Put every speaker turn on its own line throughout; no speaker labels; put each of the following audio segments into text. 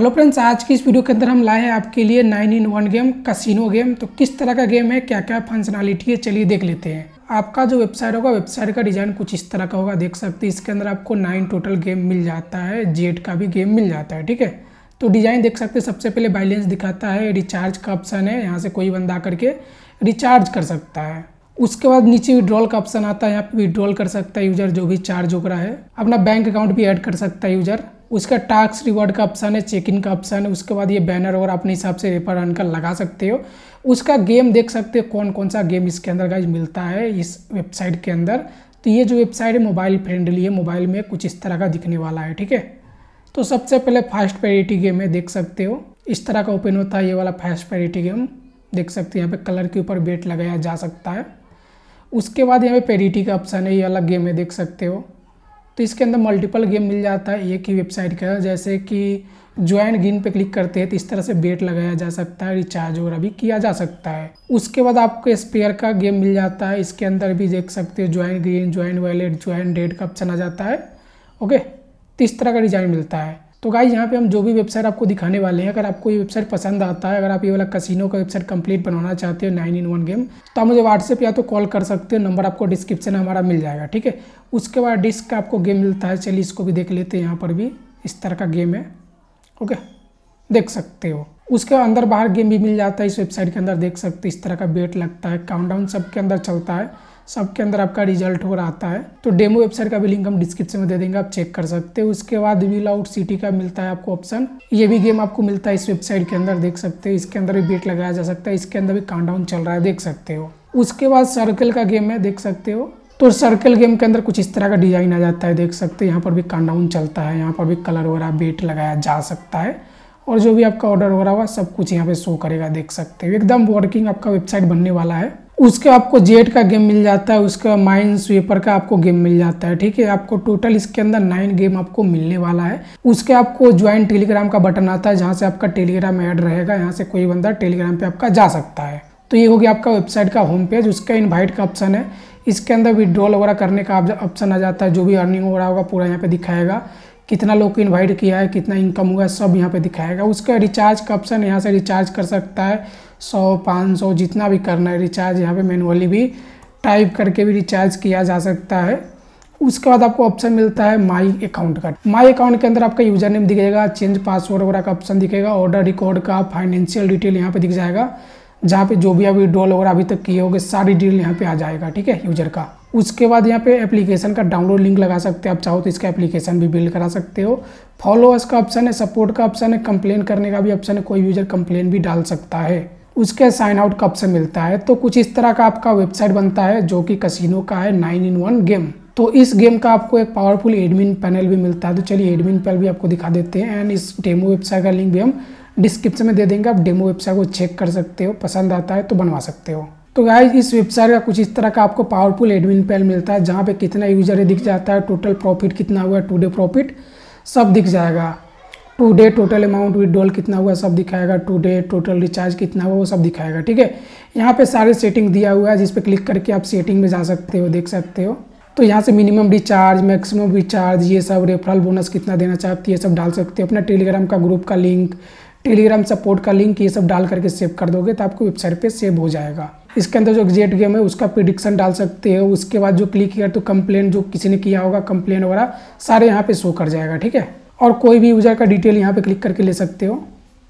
hello friends आज की इस वीडियो के अंदर हम लाए हैं आपके लिए nine in one game casino game तो किस तरह का गेम है क्या क्या फंक्शनलिटी है चलिए देख लेते हैं आपका जो वेबसाइट होगा वेबसाइट का डिज़ाइन कुछ इस तरह का होगा देख सकते हैं इसके अंदर आपको नाइन टोटल गेम मिल जाता है जेड का भी गेम मिल जाता है ठीक है तो डिज़ाइन देख सकते हैं सबसे पहले बैलेंस दिखाता है रिचार्ज का ऑप्शन है यहाँ से कोई बंदा करके रिचार्ज कर सकता है उसके बाद नीचे विड्रॉल का ऑप्शन आता है यहाँ पे विड्रॉल कर सकता है यूजर जो भी चार्ज हो रहा है अपना बैंक अकाउंट भी ऐड कर सकता है यूजर उसका टास्क रिवॉर्ड का ऑप्शन है चेक इन का ऑप्शन है उसके बाद ये बैनर और अपने हिसाब से रेफर रन का लगा सकते हो उसका गेम देख सकते हो कौन कौन सा गेम इसके अंदर गाइज मिलता है इस वेबसाइट के अंदर तो ये जो वेबसाइट है मोबाइल फ्रेंडली है मोबाइल में कुछ इस तरह का दिखने वाला है ठीक है तो सबसे पहले फास्ट पेरिटी गेम है देख सकते हो इस तरह का ओपन होता है ये वाला फास्ट पेरिटी गेम देख सकते हो यहाँ पे कलर के ऊपर बेट लगाया जा सकता है उसके बाद यहाँ पे पेरिटी का ऑप्शन है ये अलग गेम है देख सकते हो तो इसके अंदर मल्टीपल गेम मिल जाता है एक ही वेबसाइट का जैसे कि ज्वाइन गिन पे क्लिक करते हैं तो इस तरह से बेट लगाया जा सकता है रिचार्ज वगैरह भी किया जा सकता है उसके बाद आपको स्पेयर का गेम मिल जाता है इसके अंदर भी देख सकते हो join green join wallet join date का ऑप्शन आ जाता है ओके तो इस तरह का डिजाइन मिलता है तो गाइज यहाँ पे हम जो भी वेबसाइट आपको दिखाने वाले हैं अगर आपको ये वेबसाइट पसंद आता है अगर आप ये वाला कसिनो का वेबसाइट कंप्लीट बनाना चाहते हो नाइन इन वन गेम तो आप मुझे व्हाट्सएप या तो कॉल कर सकते हो नंबर आपको डिस्क्रिप्शन हमारा मिल जाएगा ठीक है उसके बाद डिस्क का आपको गेम मिलता है चलिए इसको भी देख लेते हैं यहाँ पर भी इस तरह का गेम है ओके देख सकते हो उसके अंदर बाहर गेम भी मिल जाता है इस वेबसाइट के अंदर देख सकते हो इस तरह का बेट लगता है काउंट सब के अंदर चलता है सबके अंदर आपका रिजल्ट हो रहा है तो डेमो वेबसाइट का भी लिंक हम डिस्क्रिप्शन में दे देंगे आप चेक कर सकते हो उसके बाद विल आउट सिटी का मिलता है आपको ऑप्शन ये भी गेम आपको मिलता है इस वेबसाइट के अंदर देख सकते हो इसके अंदर भी बेट लगाया जा सकता है इसके अंदर भी काउंट चल रहा है देख सकते हो उसके बाद सर्कल का गेम है देख सकते हो तो सर्कल गेम के अंदर कुछ इस तरह का डिजाइन आ जाता है देख सकते हैं यहाँ पर भी काउंट चलता है यहाँ पर भी कलर वगैरह बेट लगाया जा सकता है और जो भी आपका ऑर्डर हो रहा हुआ सब कुछ यहाँ पे शो करेगा देख सकते हो एकदम वर्किंग आपका वेबसाइट बनने वाला है उसके आपको जेट का गेम मिल जाता है उसका माइंड स्वीपर का आपको गेम मिल जाता है ठीक है आपको टोटल इसके अंदर नाइन गेम आपको मिलने वाला है उसके आपको ज्वाइन टेलीग्राम का बटन आता है जहाँ से आपका टेलीग्राम ऐड रहेगा यहाँ से कोई बंदा टेलीग्राम पे आपका जा सकता है तो ये हो गया आपका वेबसाइट का होम पेज उसका इन्वाइट का ऑप्शन है इसके अंदर विड्रॉल वगैरह करने का ऑप्शन आ जाता है जो भी अर्निंग वगैरह होगा पूरा यहाँ पे दिखाएगा कितना लोग को इन्वाइट किया है कितना इनकम हुआ है सब यहाँ पे दिखाएगा उसका रिचार्ज का ऑप्शन यहाँ से रिचार्ज कर सकता है सौ पाँच सौ जितना भी करना है रिचार्ज यहाँ पे मैनुअली भी टाइप करके भी रिचार्ज किया जा सकता है उसके बाद आपको ऑप्शन मिलता है माई अकाउंट का माई अकाउंट के अंदर आपका यूजर नेम दिखेगा चेंज पासवर्ड वगैरह का ऑप्शन दिखेगा ऑर्डर रिकॉर्ड का फाइनेंशियल डिटेल यहाँ पर दिख जाएगा जहाँ पे जो भी अभी ड्रॉल वगैरह अभी तक किए होगे सारी डिटेल यहाँ पे आ जाएगा ठीक है यूजर का उसके बाद यहाँ पे एप्लीकेशन का डाउनलोड लिंक लगा सकते हो आप चाहो तो इसका एप्लीकेशन भी बिल्ड करा सकते हो फॉलोअर्स का ऑप्शन है सपोर्ट का ऑप्शन है कंप्लेन करने का भी ऑप्शन है कोई यूजर कंप्लेन भी डाल सकता है उसके साइन आउट का ऑप्शन मिलता है तो कुछ इस तरह का आपका वेबसाइट बनता है जो कि कसिनो का है नाइन इन वन गेम तो इस गेम का आपको एक पावरफुल एडमिन पैनल भी मिलता है तो चलिए एडमिन पैनल भी आपको दिखा देते हैं एंड इस डेमो वेबसाइट का लिंक भी हम डिस्क्रिप्शन में दे देंगे आप डेमो वेबसाइट को चेक कर सकते हो पसंद आता है तो बनवा सकते हो तो गाइज इस वेबसाइट का कुछ इस तरह का आपको पावरफुल एडमिन पैन मिलता है जहाँ पे कितना यूजर दिख जाता है टोटल प्रॉफिट कितना हुआ टू डे प्रॉफिट सब दिख जाएगा today total amount withdrawal कितना हुआ सब दिखाएगा टू डे टोटल रिचार्ज कितना हुआ वो सब दिखाएगा ठीक है यहाँ पे सारे सेटिंग दिया हुआ है जिस पर क्लिक करके आप सेटिंग में जा सकते हो देख सकते हो तो यहाँ से मिनिमम रिचार्ज मैक्सिमम रिचार्ज ये सब रेफरल बोनस कितना देना चाहती है सब डाल सकते हो अपना टेलीग्राम का ग्रुप का लिंक टेलीग्राम सपोर्ट का लिंक ये सब डाल करके सेव कर दोगे तो आपको वेबसाइट पर सेव हो जाएगा इसके अंदर जो एग्जेट गेम है उसका प्रिडिक्शन डाल सकते हो उसके बाद जो क्लिक किया तो कंप्लेन जो किसी ने किया होगा कंप्लेन वगैरह सारे यहाँ पे शो कर जाएगा ठीक है और कोई भी यूज़र का डिटेल यहाँ पे क्लिक करके ले सकते हो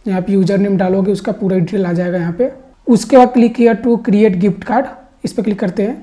यहाँ पे यूज़र नेम डालोगे उसका पूरा डिटेल आ जाएगा यहाँ पे उसके बाद क्लिक किया टू क्रिएट गिफ्ट कार्ड इस पर क्लिक करते हैं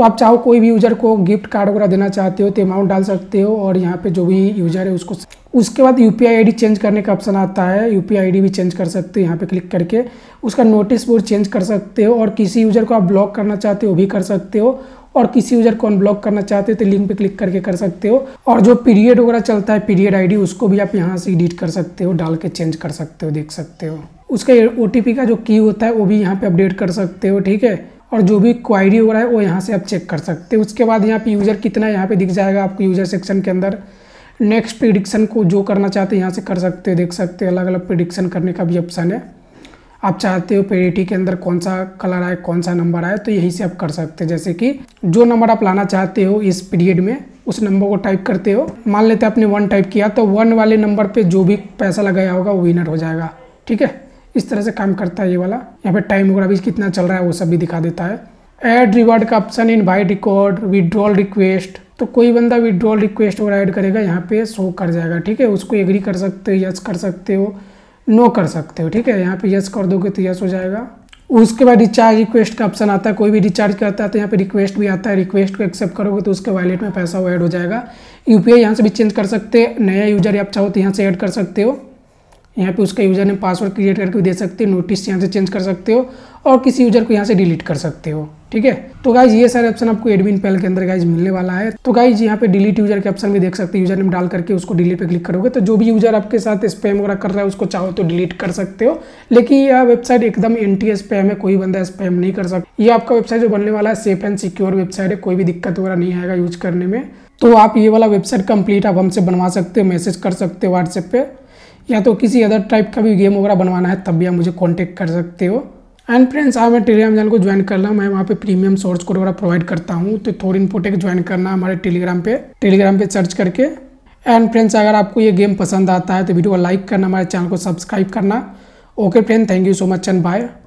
तो आप चाहो कोई भी यूज़र को गिफ्ट कार्ड वगैरह देना चाहते हो तो अमाउंट डाल सकते हो और यहाँ पे जो भी यूज़र है उसको उसके बाद यू पी चेंज करने का ऑप्शन आता है यू पी भी चेंज कर सकते हो यहाँ पे क्लिक करके उसका नोटिस बोर्ड चेंज कर सकते हो और किसी यूज़र को आप ब्लॉक करना चाहते हो भी कर सकते हो और किसी यूज़र को अनब्लॉक करना चाहते हो तो लिंक पे क्लिक करके कर सकते हो और जो पीरियड वगैरह चलता है पीरियड आईडी उसको भी आप यहाँ से एडिट कर सकते हो डाल के चेंज कर सकते हो देख सकते हो उसका ओ का जो की होता है वो भी यहाँ पे अपडेट कर सकते हो ठीक है और जो भी क्वायरी हो रहा है वो यहाँ से आप चेक कर सकते हैं उसके बाद यहाँ पे यूज़र कितना यहाँ पे दिख जाएगा आपको यूज़र सेक्शन के अंदर नेक्स्ट प्रिडिक्शन को जो करना चाहते हैं यहाँ से कर सकते हो देख सकते हो अलग अलग प्रिडिक्शन करने का भी ऑप्शन है आप चाहते हो पेरिटी के अंदर कौन सा कलर आए कौन सा नंबर आए तो यहीं से आप कर सकते हैं जैसे कि जो नंबर आप लाना चाहते हो इस पीरियड में उस नंबर को टाइप करते हो मान लेते आपने वन टाइप किया तो वन वाले नंबर पर जो भी पैसा लगाया होगा वो विनर हो जाएगा ठीक है इस तरह से काम करता है ये वाला यहाँ पे टाइम वगैरह भी कितना चल रहा है वो सब भी दिखा देता है ऐड रिवार्ड का option invite record withdrawal request तो कोई बंदा विदड्रॉल रिक्वेस्ट वगैरह ऐड करेगा यहाँ पे शो कर जाएगा ठीक है उसको एग्री कर सकते हो यस कर सकते हो नो कर सकते हो ठीक है यहाँ पे यस कर दोगे तो यस हो जाएगा उसके बाद रिचार्ज रिक्वेस्ट का ऑप्शन आता है कोई भी रिचार्ज करता है तो यहाँ पे रिक्वेस्ट भी आता है रिक्वेस्ट को एक्सेप्ट करोगे तो उसके वॉलेट में पैसा वो ऐड हो जाएगा यू पी यहाँ से भी चेंज कर सकते हैं नया यूजर आप चाहो तो यहाँ से ऐड कर सकते हो यहाँ पे उसका यूज़र ने पासवर्ड क्रिएट करके दे सकते हो नोटिस यहाँ से चेंज कर सकते हो और किसी यूज़र को यहाँ से डिलीट कर सकते हो ठीक है तो गाइज ये सारे ऑप्शन आपको एडमिन पैल के अंदर गाइज मिलने वाला है तो गाइज यहाँ पे डिलीट यूजर के ऑप्शन भी देख सकते हो यूजर नेम डाल करके उसको डिलीट पे क्लिक करोगे तो जो भी यूजर आपके साथ स्पैम वगैरह कर रहा है उसको चाहो तो डिलीट कर सकते हो लेकिन यह वेबसाइट एकदम एंटी स्पैम है कोई बंदा स्पैम नहीं कर सकता ये आपका वेबसाइट जो बनने वाला है सेफ एंड सिक्योर वेबसाइट है कोई भी दिक्कत वगैरह नहीं आएगा यूज करने में तो आप ये वाला वेबसाइट कंप्लीट आप हमसे बनवा सकते हो मैसेज कर सकते हो व्हाट्सएप पे या तो किसी अदर टाइप का भी गेम वगैरह बनवाना है तब भी आप मुझे कॉन्टेक्ट कर सकते हो एंड फ्रेंड्स आप मैं टेलीग्राम चैनल को ज्वाइन कर लूँ मैं वहाँ पे प्रीमियम सोर्स कोड वगैरह प्रोवाइड करता हूँ तो थोड़ी इन्फोटेक ज्वाइन करना हमारे टेलीग्राम पे टेलीग्राम पे सर्च करके एंड फ्रेंड्स अगर आपको ये गेम पसंद आता है तो वीडियो को लाइक करना हमारे चैनल को सब्सक्राइब करना okay friend thank you so much and bye